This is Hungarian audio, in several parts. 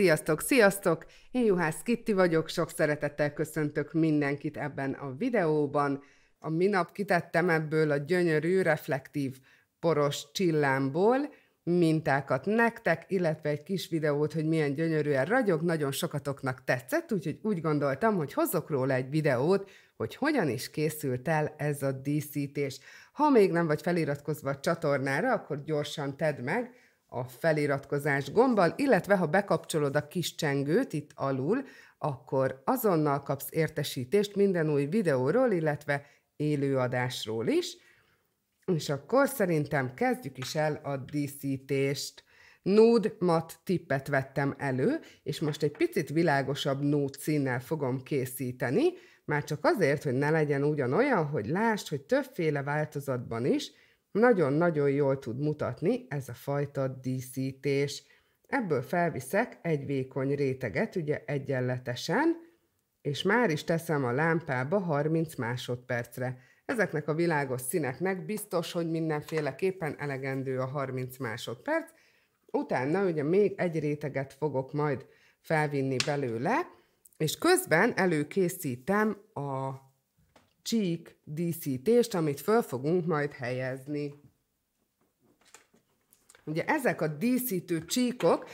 Sziasztok, sziasztok! Én Juhász Kitti vagyok, sok szeretettel köszöntök mindenkit ebben a videóban. A minap kitettem ebből a gyönyörű, reflektív, poros csillámból mintákat nektek, illetve egy kis videót, hogy milyen gyönyörűen ragyog, nagyon sokatoknak tetszett, úgyhogy úgy gondoltam, hogy hozzok róla egy videót, hogy hogyan is készült el ez a díszítés. Ha még nem vagy feliratkozva a csatornára, akkor gyorsan tedd meg, a feliratkozás gombbal, illetve ha bekapcsolod a kis csengőt itt alul, akkor azonnal kapsz értesítést minden új videóról, illetve élőadásról is. És akkor szerintem kezdjük is el a díszítést. Nude mat tippet vettem elő, és most egy picit világosabb nude színnel fogom készíteni, már csak azért, hogy ne legyen ugyanolyan, hogy lásd, hogy többféle változatban is nagyon-nagyon jól tud mutatni ez a fajta díszítés. Ebből felviszek egy vékony réteget, ugye egyenletesen, és már is teszem a lámpába 30 másodpercre. Ezeknek a világos színeknek biztos, hogy mindenféleképpen elegendő a 30 másodperc. Utána ugye még egy réteget fogok majd felvinni belőle, és közben előkészítem a csík díszítést, amit föl fogunk majd helyezni. Ugye ezek a díszítő csíkok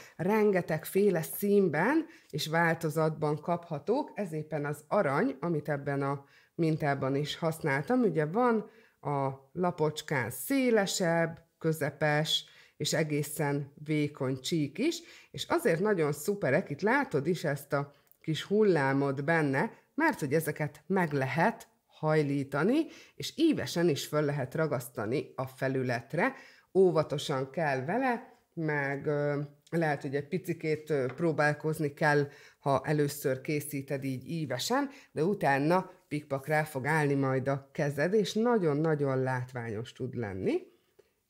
féle színben és változatban kaphatók, ez éppen az arany, amit ebben a mintában is használtam. Ugye van a lapocskán szélesebb, közepes, és egészen vékony csík is, és azért nagyon szuperek, itt látod is ezt a kis hullámot benne, mert hogy ezeket meg lehet hajlítani, és ívesen is föl lehet ragasztani a felületre, óvatosan kell vele, meg lehet, hogy egy picikét próbálkozni kell, ha először készíted így ívesen, de utána pikpak rá fog állni majd a kezed, és nagyon-nagyon látványos tud lenni.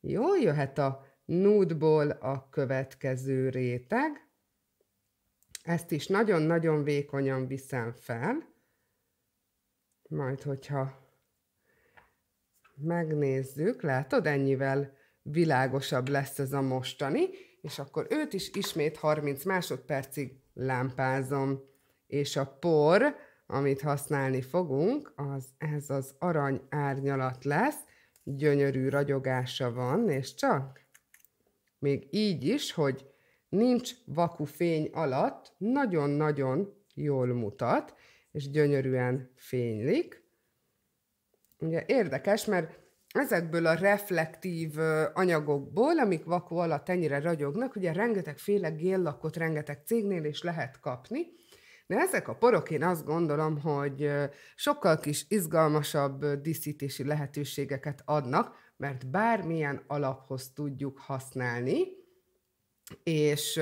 Jól jöhet a nútból a következő réteg. Ezt is nagyon-nagyon vékonyan viszem fel, majd, hogyha megnézzük, látod, ennyivel világosabb lesz ez a mostani, és akkor őt is ismét 30 másodpercig lámpázom. És a por, amit használni fogunk, az ez az arany árnyalat lesz, gyönyörű ragyogása van, és csak még így is, hogy nincs vaku fény alatt, nagyon-nagyon jól mutat, és gyönyörűen fénylik. Ugye érdekes, mert ezekből a reflektív anyagokból, amik vakó alatt ennyire ragyognak, ugye rengetegféle géllakot rengeteg cégnél is lehet kapni, de ezek a porok, én azt gondolom, hogy sokkal kis izgalmasabb díszítési lehetőségeket adnak, mert bármilyen alaphoz tudjuk használni, és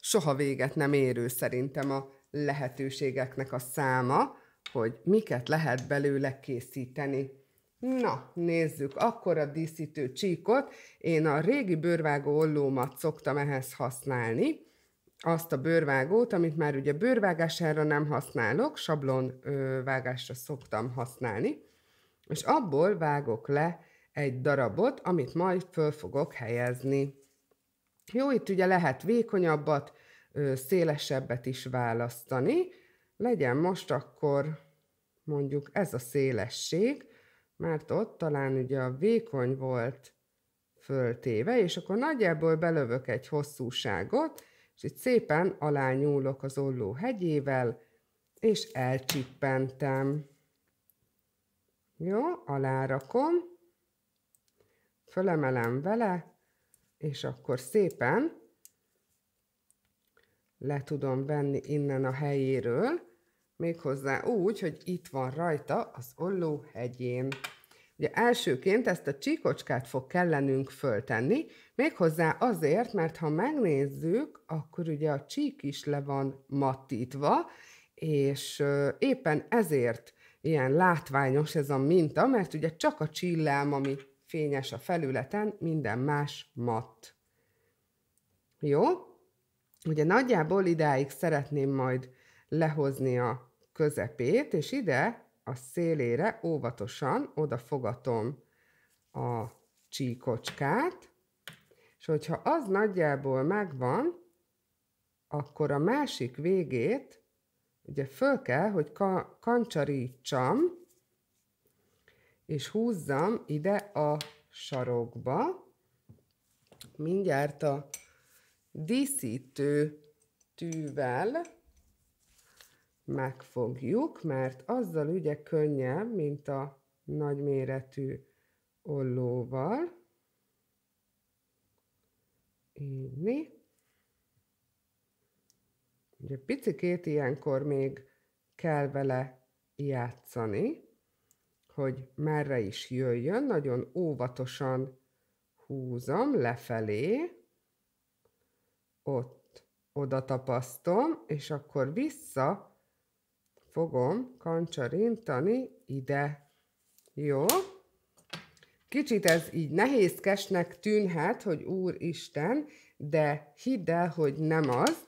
soha véget nem érő szerintem a lehetőségeknek a száma, hogy miket lehet belőle készíteni. Na, nézzük, akkor a díszítő csíkot. Én a régi bőrvágó ollómat szoktam ehhez használni, azt a bőrvágót, amit már ugye bőrvágására nem használok, sablon vágásra szoktam használni, és abból vágok le egy darabot, amit majd föl fogok helyezni. Jó, itt ugye lehet vékonyabbat, szélesebbet is választani. Legyen most akkor mondjuk ez a szélesség, mert ott talán ugye a vékony volt föltéve, és akkor nagyjából belövök egy hosszúságot, és itt szépen nyúlok az olló hegyével, és elcsippentem. Jó, alárakom, fölemelem vele, és akkor szépen le tudom venni innen a helyéről, méghozzá úgy, hogy itt van rajta az olló hegyén. Ugye elsőként ezt a csíkocskát fog kellenünk föltenni, méghozzá azért, mert ha megnézzük, akkor ugye a csík is le van mattítva, és éppen ezért ilyen látványos ez a minta, mert ugye csak a csillám, ami fényes a felületen, minden más matt. Jó? Ugye nagyjából idáig szeretném majd lehozni a közepét, és ide a szélére óvatosan odafogatom a csíkocskát, és hogyha az nagyjából megvan, akkor a másik végét ugye föl kell, hogy ka kancsarítsam, és húzzam ide a sarokba. Mindjárt a díszítő tűvel megfogjuk, mert azzal ugye könnyebb, mint a nagyméretű ollóval. Így. Ugye picikét ilyenkor még kell vele játszani, hogy merre is jöjjön, nagyon óvatosan húzom lefelé, ott oda tapasztom, és akkor vissza fogom kancsarintani ide. Jó? Kicsit ez így nehézkesnek tűnhet, hogy úristen, de hidd el, hogy nem az,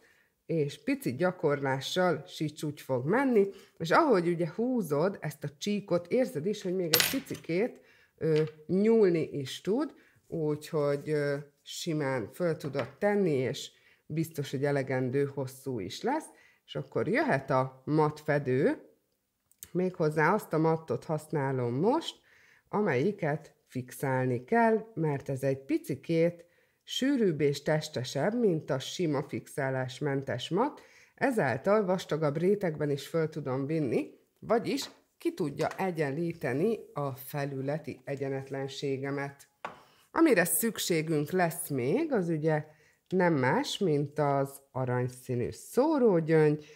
és pici gyakorlással úgy fog menni, és ahogy ugye húzod ezt a csíkot, érzed is, hogy még egy picikét ö, nyúlni is tud, úgyhogy ö, simán föl tudod tenni, és biztos, hogy elegendő hosszú is lesz, és akkor jöhet a matfedő, méghozzá azt a mattot használom most, amelyiket fixálni kell, mert ez egy picikét sűrűbb és testesebb, mint a sima fixálásmentes mat, ezáltal vastagabb rétegben is föl tudom vinni, vagyis ki tudja egyenlíteni a felületi egyenetlenségemet. Amire szükségünk lesz még, az ugye nem más, mint az aranyszínű szórógyöngy.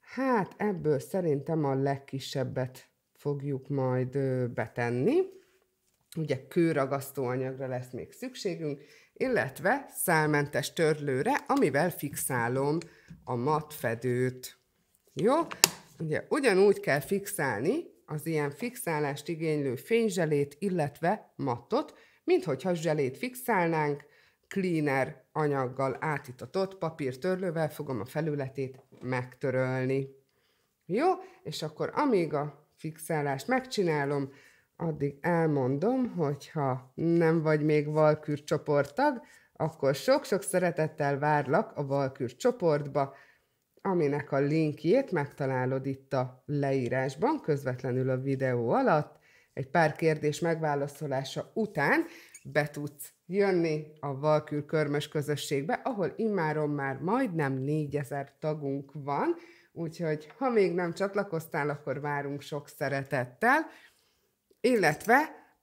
Hát ebből szerintem a legkisebbet fogjuk majd betenni. Ugye kőragasztó anyagra lesz még szükségünk, illetve szálmentes törlőre, amivel fixálom a matfedőt. Jó? Ugye ugyanúgy kell fixálni az ilyen fixálást igénylő fényzselét, illetve mattot, mint hogyha zselét fixálnánk, cleaner anyaggal átitatott papírtörlővel fogom a felületét megtörölni. Jó? És akkor amíg a fixálást megcsinálom, addig elmondom, hogy ha nem vagy még Valkür csoporttag, akkor sok-sok szeretettel várlak a Valkür csoportba, aminek a linkjét megtalálod itt a leírásban, közvetlenül a videó alatt, egy pár kérdés megválaszolása után, be tudsz jönni a Valkür Körmös közösségbe, ahol immáron már majdnem 4000 tagunk van, úgyhogy ha még nem csatlakoztál, akkor várunk sok szeretettel, illetve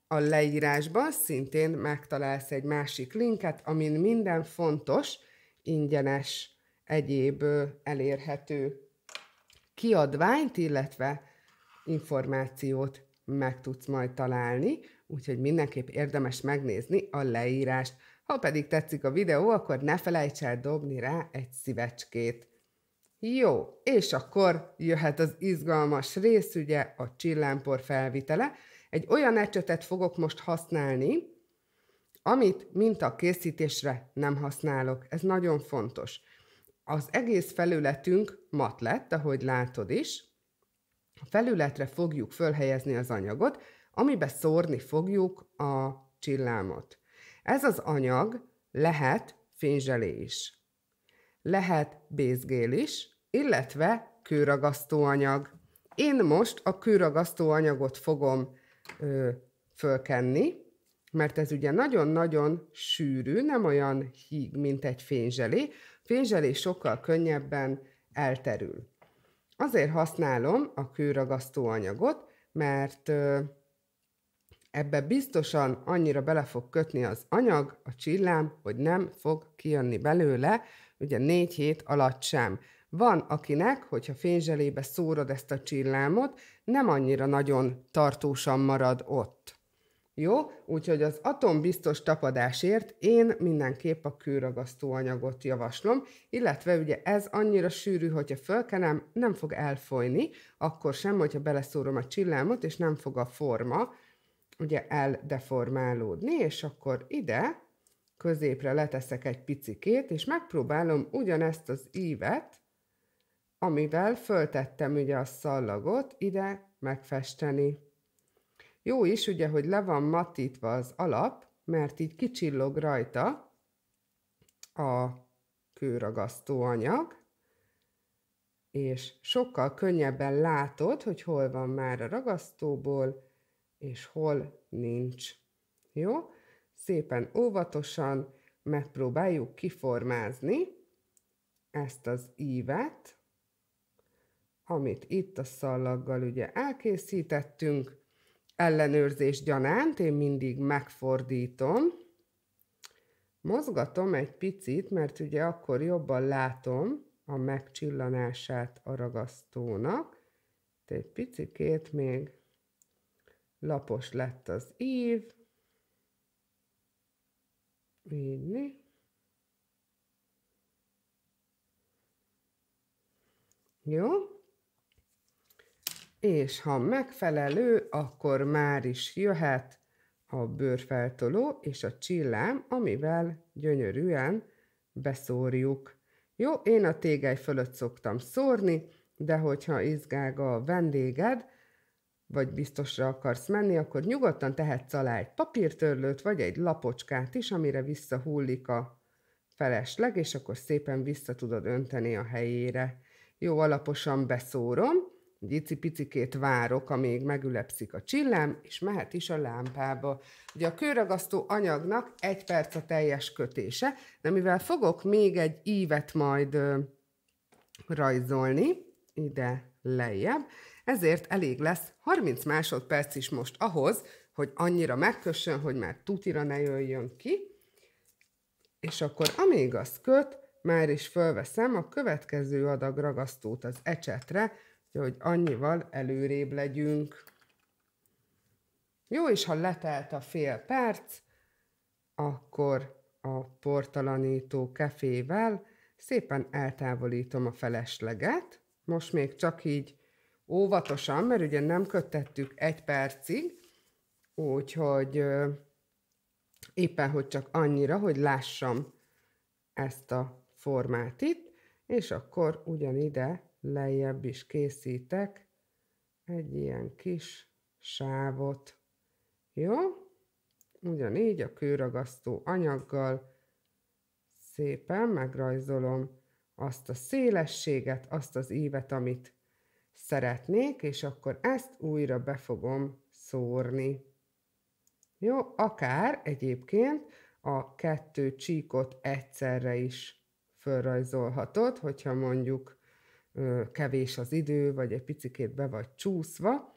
a leírásban szintén megtalálsz egy másik linket, amin minden fontos, ingyenes, egyéb elérhető kiadványt, illetve információt meg tudsz majd találni úgyhogy mindenképp érdemes megnézni a leírást. Ha pedig tetszik a videó, akkor ne felejts el dobni rá egy szívecskét. Jó, és akkor jöhet az izgalmas rész, ugye a csillámpor felvitele. Egy olyan ecsetet fogok most használni, amit mint a készítésre nem használok. Ez nagyon fontos. Az egész felületünk mat lett, ahogy látod is. A felületre fogjuk fölhelyezni az anyagot, amibe szórni fogjuk a csillámot. Ez az anyag lehet fényzselé is. Lehet bézgél is, illetve kőragasztóanyag. Én most a kőragasztóanyagot fogom ö, fölkenni, mert ez ugye nagyon-nagyon sűrű, nem olyan híg, mint egy fényzselé. Fényzselé sokkal könnyebben elterül. Azért használom a kőragasztóanyagot, mert ö, Ebbe biztosan annyira bele fog kötni az anyag, a csillám, hogy nem fog kijönni belőle, ugye négy hét alatt sem. Van akinek, hogyha fényzselébe szórod ezt a csillámot, nem annyira nagyon tartósan marad ott. Jó? Úgyhogy az atom biztos tapadásért én mindenképp a kőragasztó anyagot javaslom, illetve ugye ez annyira sűrű, hogyha fölkenem, nem fog elfolyni, akkor sem, hogyha beleszórom a csillámot, és nem fog a forma ugye eldeformálódni, és akkor ide középre leteszek egy picikét, és megpróbálom ugyanezt az ívet, amivel föltettem ugye a szallagot, ide megfesteni. Jó is ugye, hogy le van matítva az alap, mert így kicsillog rajta a kőragasztó anyag, és sokkal könnyebben látod, hogy hol van már a ragasztóból, és hol nincs. Jó? Szépen óvatosan megpróbáljuk kiformázni ezt az ívet, amit itt a szallaggal ugye elkészítettünk, ellenőrzés gyanánt, én mindig megfordítom, mozgatom egy picit, mert ugye akkor jobban látom a megcsillanását a ragasztónak, de egy picikét még lapos lett az ív, így, Jó? És ha megfelelő, akkor már is jöhet a bőrfeltoló és a csillám, amivel gyönyörűen beszórjuk. Jó, én a tégely fölött szoktam szórni, de hogyha izgága a vendéged, vagy biztosra akarsz menni, akkor nyugodtan tehetsz alá egy papírtörlőt, vagy egy lapocskát is, amire visszahullik a felesleg, és akkor szépen vissza tudod önteni a helyére. Jó alaposan beszórom, egy icipicikét várok, amíg megülepszik a csillám, és mehet is a lámpába. Ugye a kőragasztó anyagnak egy perc a teljes kötése, de mivel fogok még egy ívet majd rajzolni, ide lejjebb, ezért elég lesz 30 másodperc is most ahhoz, hogy annyira megkössön, hogy már tutira ne jöjjön ki, és akkor amíg az köt, már is fölveszem a következő adag ragasztót az ecsetre, hogy annyival előrébb legyünk. Jó, és ha letelt a fél perc, akkor a portalanító kefével szépen eltávolítom a felesleget, most még csak így óvatosan, mert ugye nem kötettük egy percig, úgyhogy éppen, hogy csak annyira, hogy lássam ezt a formát itt, és akkor ugyanide lejjebb is készítek egy ilyen kis sávot. Jó? Ugyanígy a kőragasztó anyaggal szépen megrajzolom azt a szélességet, azt az ívet, amit szeretnék, és akkor ezt újra be fogom szórni. Jó, akár egyébként a kettő csíkot egyszerre is fölrajzolhatod, hogyha mondjuk kevés az idő, vagy egy picikét be vagy csúszva,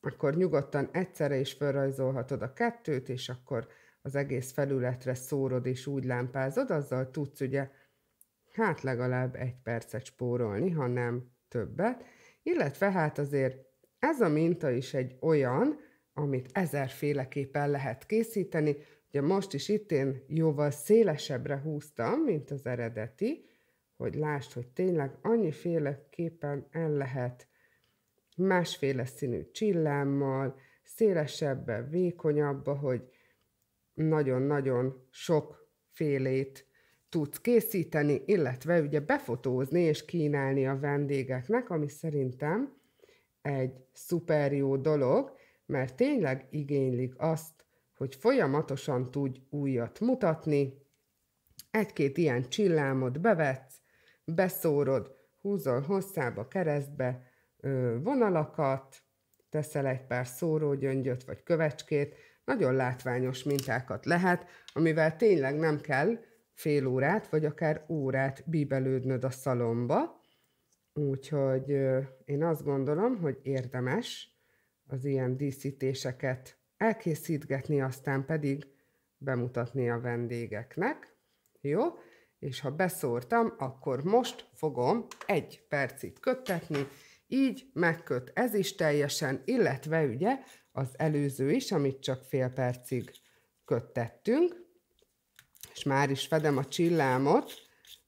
akkor nyugodtan egyszerre is felrajzolhatod a kettőt, és akkor az egész felületre szórod és úgy lámpázod, azzal tudsz ugye hát legalább egy percet spórolni, ha nem többet, illetve hát azért ez a minta is egy olyan, amit ezerféleképpen lehet készíteni. Ugye most is itt én jóval szélesebbre húztam, mint az eredeti, hogy lásd, hogy tényleg annyiféleképpen el lehet másféle színű csillámmal, szélesebbe, vékonyabba, hogy nagyon-nagyon sok félét tudsz készíteni, illetve ugye befotózni és kínálni a vendégeknek, ami szerintem egy szuper jó dolog, mert tényleg igénylik azt, hogy folyamatosan tudj újat mutatni, egy-két ilyen csillámot bevetsz, beszórod, húzol hosszába, keresztbe vonalakat, teszel egy pár szórógyöngyöt vagy kövecskét, nagyon látványos mintákat lehet, amivel tényleg nem kell fél órát, vagy akár órát bíbelődnöd a szalomba. Úgyhogy én azt gondolom, hogy érdemes az ilyen díszítéseket elkészítgetni, aztán pedig bemutatni a vendégeknek. Jó? És ha beszórtam, akkor most fogom egy percig köttetni, így megköt ez is teljesen, illetve ugye az előző is, amit csak fél percig köttettünk, és már is fedem a csillámot,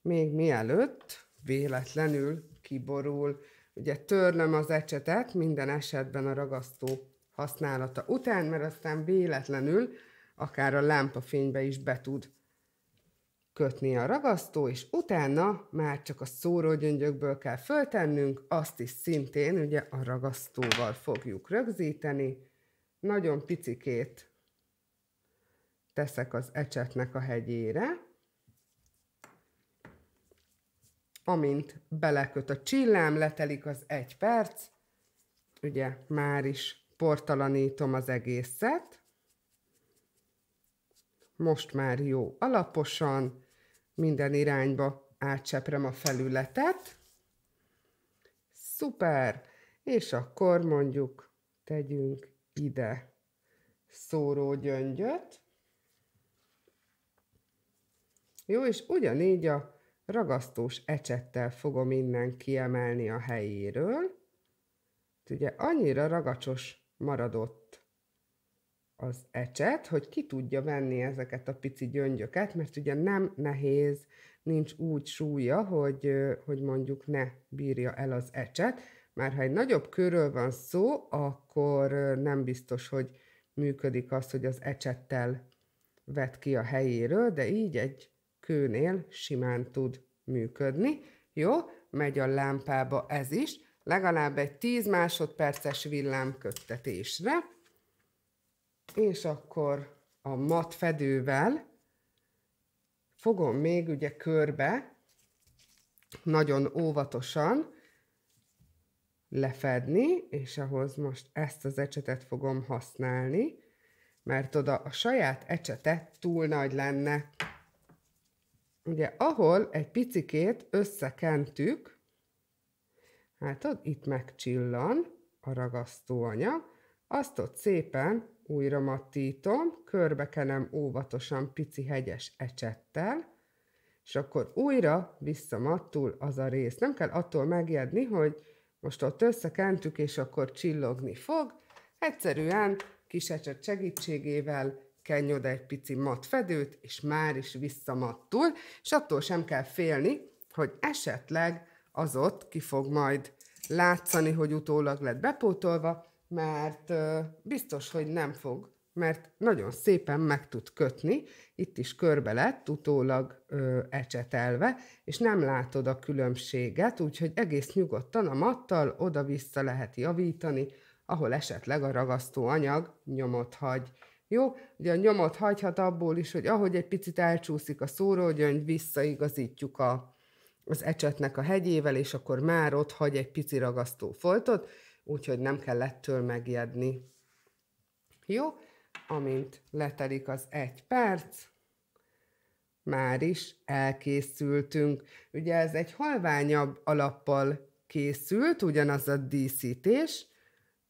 még mielőtt véletlenül kiborul. Ugye törlöm az ecsetet minden esetben a ragasztó használata után, mert aztán véletlenül akár a lámpafénybe is be tud kötni a ragasztó, és utána már csak a szórógyöngyökből kell föltennünk, azt is szintén ugye a ragasztóval fogjuk rögzíteni. Nagyon picikét teszek az ecsetnek a hegyére, amint beleköt a csillám, letelik az egy perc, ugye már is portalanítom az egészet, most már jó alaposan, minden irányba átseprem a felületet, szuper, és akkor mondjuk tegyünk ide szórógyöngyöt, jó, és ugyanígy a ragasztós ecsettel fogom innen kiemelni a helyéről. Ugye annyira ragacsos maradott az ecset, hogy ki tudja venni ezeket a pici gyöngyöket, mert ugye nem nehéz, nincs úgy súlya, hogy, hogy mondjuk ne bírja el az ecset, már ha egy nagyobb körről van szó, akkor nem biztos, hogy működik az, hogy az ecsettel vet ki a helyéről, de így egy kőnél simán tud működni. Jó, megy a lámpába ez is, legalább egy 10 másodperces villámköttetésre, és akkor a mat fedővel fogom még ugye körbe, nagyon óvatosan lefedni, és ahhoz most ezt az ecsetet fogom használni, mert oda a saját ecsete túl nagy lenne ugye ahol egy picikét összekentük, hát ott itt megcsillan a ragasztóanyag, azt ott szépen újra mattítom, körbekenem óvatosan pici hegyes ecsettel, és akkor újra visszamattul az a rész. Nem kell attól megjedni, hogy most ott összekentük, és akkor csillogni fog. Egyszerűen kis ecset segítségével kenj oda egy pici mat fedőt, és már is visszamattul, és attól sem kell félni, hogy esetleg az ott ki fog majd látszani, hogy utólag lett bepótolva, mert ö, biztos, hogy nem fog, mert nagyon szépen meg tud kötni, itt is körbe lett, utólag ö, ecsetelve, és nem látod a különbséget, úgyhogy egész nyugodtan a mattal oda-vissza lehet javítani, ahol esetleg a ragasztó anyag nyomot hagy. Jó? Ugye a nyomot hagyhat abból is, hogy ahogy egy picit elcsúszik a szórógyöngy, visszaigazítjuk a, az ecsetnek a hegyével, és akkor már ott hagy egy pici ragasztó foltot, úgyhogy nem kell ettől megijedni. Jó? Amint letelik az egy perc, már is elkészültünk. Ugye ez egy halványabb alappal készült, ugyanaz a díszítés,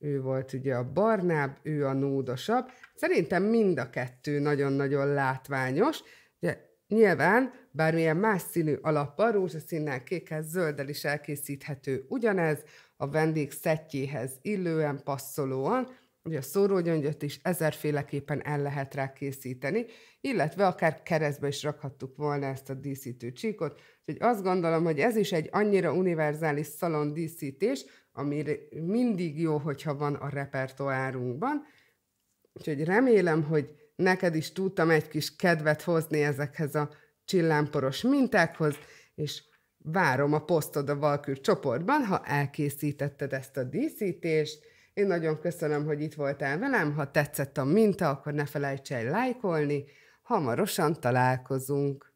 ő volt ugye a barnább, ő a nódosabb. Szerintem mind a kettő nagyon-nagyon látványos. Ugye, nyilván bármilyen más színű alappal, rózsaszínnel, kékhez, zölddel is elkészíthető ugyanez, a vendég szettjéhez illően, passzolóan, ugye a szórógyöngyöt is ezerféleképpen el lehet rá készíteni, illetve akár keresztbe is rakhattuk volna ezt a díszítő csíkot, úgyhogy azt gondolom, hogy ez is egy annyira univerzális szalon díszítés, ami mindig jó, hogyha van a repertoárunkban. Úgyhogy remélem, hogy neked is tudtam egy kis kedvet hozni ezekhez a csillámporos mintákhoz, és várom a posztod a Valkür csoportban, ha elkészítetted ezt a díszítést. Én nagyon köszönöm, hogy itt voltál velem, ha tetszett a minta, akkor ne felejts el lájkolni, hamarosan találkozunk.